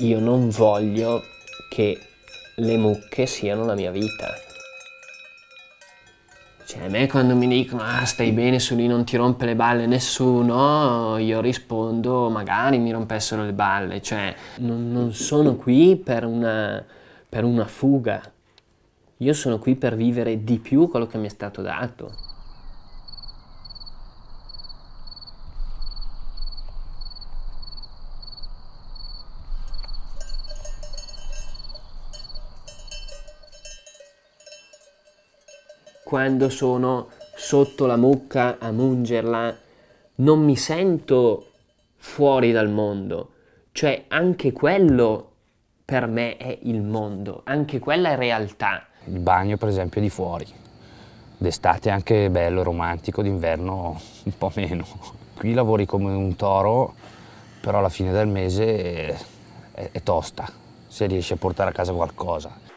io non voglio che le mucche siano la mia vita. Cioè, a me quando mi dicono, ah, stai bene su lì, non ti rompe le balle nessuno, io rispondo, magari mi rompessero le balle. Cioè, non, non sono qui per una, per una fuga. Io sono qui per vivere di più quello che mi è stato dato. quando sono sotto la mucca a mungerla, non mi sento fuori dal mondo. Cioè anche quello per me è il mondo, anche quella è realtà. Il bagno per esempio è di fuori, d'estate è anche bello, romantico, d'inverno un po' meno. Qui lavori come un toro, però alla fine del mese è, è, è tosta, se riesci a portare a casa qualcosa.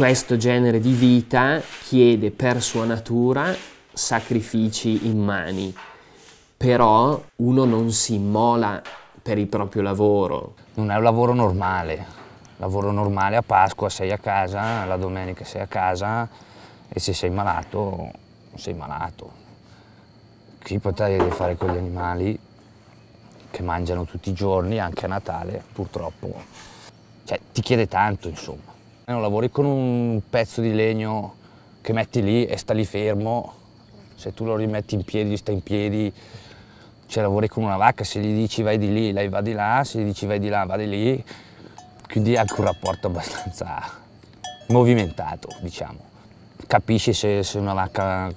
questo genere di vita chiede per sua natura sacrifici immani, però uno non si immola per il proprio lavoro. Non è un lavoro normale, lavoro normale a Pasqua sei a casa, la domenica sei a casa e se sei malato sei malato. Chi potrà fare con gli animali che mangiano tutti i giorni, anche a Natale purtroppo, cioè ti chiede tanto insomma. Eh, non lavori con un pezzo di legno che metti lì e sta lì fermo, se tu lo rimetti in piedi, sta in piedi, cioè lavori con una vacca, se gli dici vai di lì, lei va di là, se gli dici vai di là, va di lì, quindi è anche un rapporto abbastanza movimentato, diciamo. Capisci se, se una vacca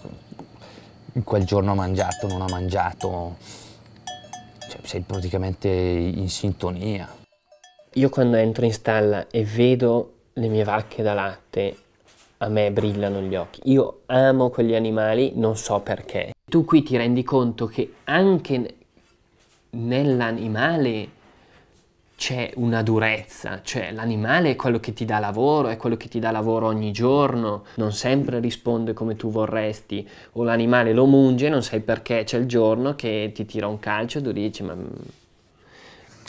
in quel giorno ha mangiato, o non ha mangiato, cioè, sei praticamente in sintonia. Io quando entro in stalla e vedo le mie vacche da latte a me brillano gli occhi. Io amo quegli animali, non so perché. Tu qui ti rendi conto che anche nell'animale c'è una durezza, cioè l'animale è quello che ti dà lavoro, è quello che ti dà lavoro ogni giorno, non sempre risponde come tu vorresti, o l'animale lo munge, non sai perché, c'è il giorno che ti tira un calcio e tu dici ma... Mm".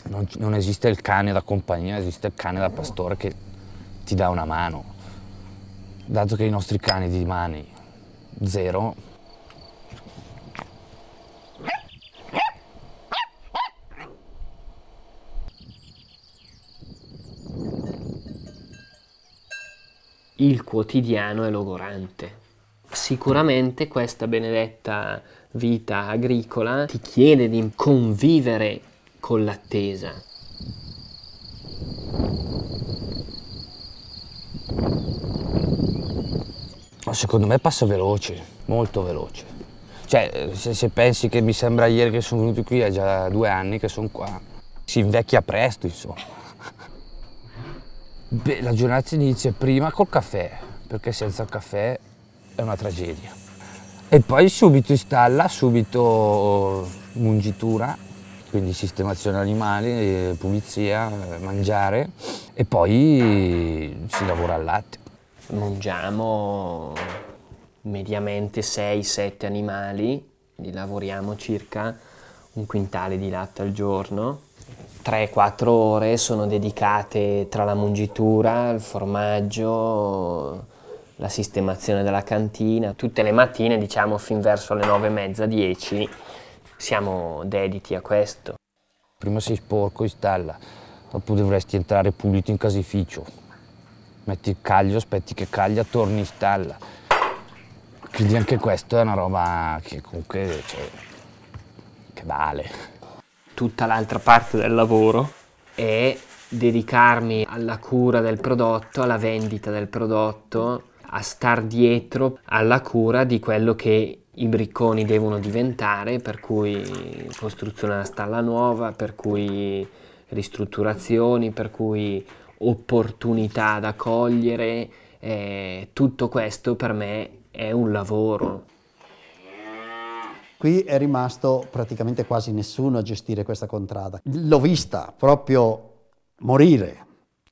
Non, non esiste il cane da compagnia, esiste il cane da pastore che ti dà una mano. Dato che i nostri cani di mani zero, il quotidiano è logorante. Sicuramente questa benedetta vita agricola ti chiede di convivere con l'attesa, secondo me passa veloce, molto veloce. Cioè, se, se pensi che mi sembra ieri che sono venuto qui, è già due anni che sono qua. Si invecchia presto, insomma. Beh, la giornata inizia prima col caffè, perché senza il caffè è una tragedia. E poi subito installa, subito mungitura, quindi sistemazione animali, eh, pulizia, eh, mangiare e poi si lavora al latte mangiamo mediamente 6-7 animali, li lavoriamo circa un quintale di latte al giorno. 3-4 ore sono dedicate tra la mungitura, il formaggio, la sistemazione della cantina. Tutte le mattine, diciamo fin verso le 9.30-10, siamo dediti a questo. Prima sei sporco installa, dopo dovresti entrare pulito in casificio, metti il caglio, aspetti che caglia, torni in stalla. Quindi anche questo è una roba che comunque cioè, che vale. Tutta l'altra parte del lavoro è dedicarmi alla cura del prodotto, alla vendita del prodotto, a star dietro alla cura di quello che i bricconi devono diventare, per cui costruzione della stalla nuova, per cui ristrutturazioni, per cui opportunità da cogliere, eh, tutto questo per me è un lavoro. Qui è rimasto praticamente quasi nessuno a gestire questa contrada. L'ho vista proprio morire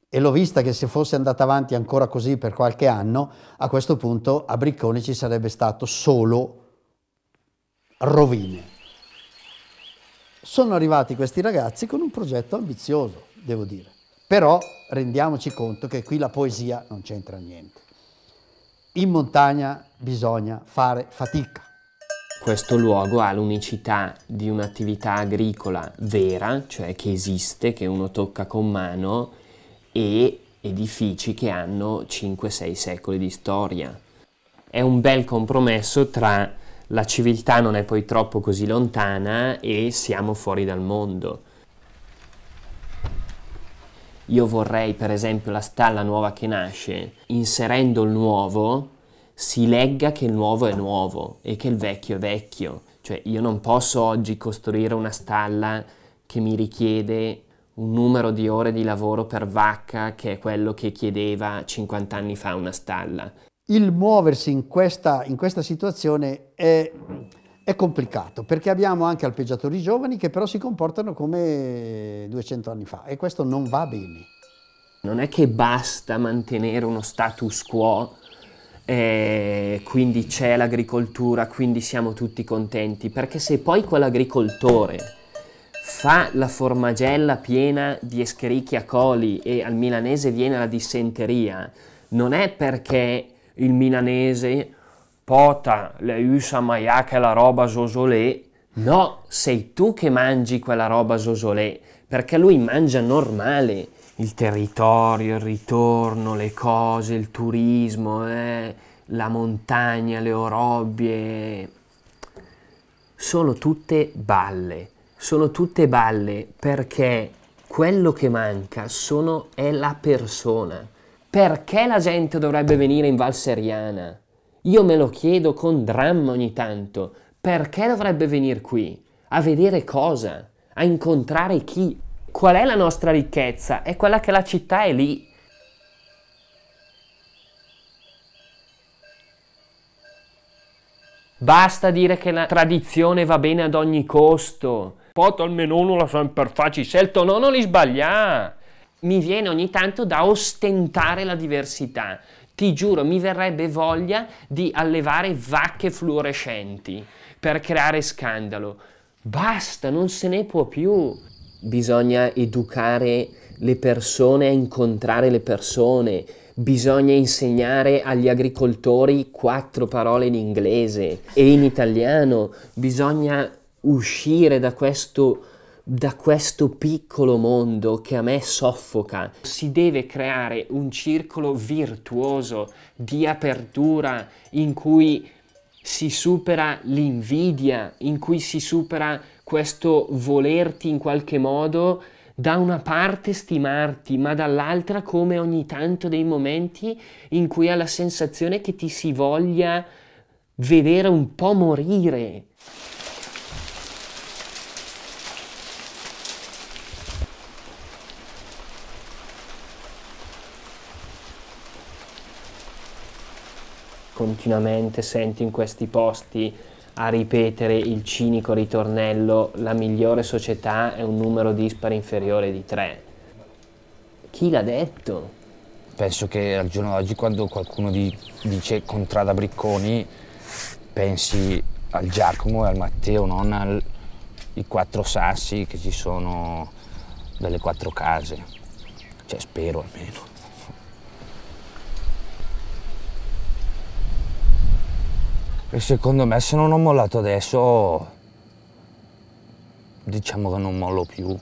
e l'ho vista che se fosse andata avanti ancora così per qualche anno, a questo punto a Briccone ci sarebbe stato solo rovine. Sono arrivati questi ragazzi con un progetto ambizioso, devo dire. Però rendiamoci conto che qui la poesia non c'entra niente. In montagna bisogna fare fatica. Questo luogo ha l'unicità di un'attività agricola vera, cioè che esiste, che uno tocca con mano, e edifici che hanno 5-6 secoli di storia. È un bel compromesso tra la civiltà non è poi troppo così lontana e siamo fuori dal mondo io vorrei per esempio la stalla nuova che nasce, inserendo il nuovo, si legga che il nuovo è nuovo e che il vecchio è vecchio. Cioè io non posso oggi costruire una stalla che mi richiede un numero di ore di lavoro per vacca che è quello che chiedeva 50 anni fa una stalla. Il muoversi in questa, in questa situazione è è complicato perché abbiamo anche alpeggiatori giovani che però si comportano come 200 anni fa e questo non va bene. Non è che basta mantenere uno status quo, eh, quindi c'è l'agricoltura, quindi siamo tutti contenti, perché se poi quell'agricoltore fa la formagella piena di escherichia coli e al milanese viene la dissenteria, non è perché il milanese pota, le usa maiaca la roba zosolè, no, sei tu che mangi quella roba zosolè, perché lui mangia normale, il territorio, il ritorno, le cose, il turismo, eh, la montagna, le orobbie, sono tutte balle, sono tutte balle perché quello che manca sono, è la persona. Perché la gente dovrebbe venire in Valseriana? Io me lo chiedo con dramma ogni tanto, perché dovrebbe venire qui? A vedere cosa? A incontrare chi? Qual è la nostra ricchezza? È quella che la città è lì. Basta dire che la tradizione va bene ad ogni costo. Pota almeno uno la per facci, scelto no, non li sbaglia. Mi viene ogni tanto da ostentare la diversità ti giuro, mi verrebbe voglia di allevare vacche fluorescenti per creare scandalo. Basta, non se ne può più. Bisogna educare le persone a incontrare le persone. Bisogna insegnare agli agricoltori quattro parole in inglese e in italiano. Bisogna uscire da questo da questo piccolo mondo che a me soffoca. Si deve creare un circolo virtuoso di apertura in cui si supera l'invidia, in cui si supera questo volerti in qualche modo da una parte stimarti, ma dall'altra come ogni tanto dei momenti in cui hai la sensazione che ti si voglia vedere un po' morire. continuamente sento in questi posti a ripetere il cinico ritornello la migliore società è un numero dispari inferiore di tre. Chi l'ha detto? Penso che al giorno d'oggi quando qualcuno di, dice contrada Bricconi pensi al Giacomo e al Matteo, non ai quattro sassi che ci sono delle quattro case. Cioè spero almeno. e secondo me se non ho mollato adesso diciamo che non mollo più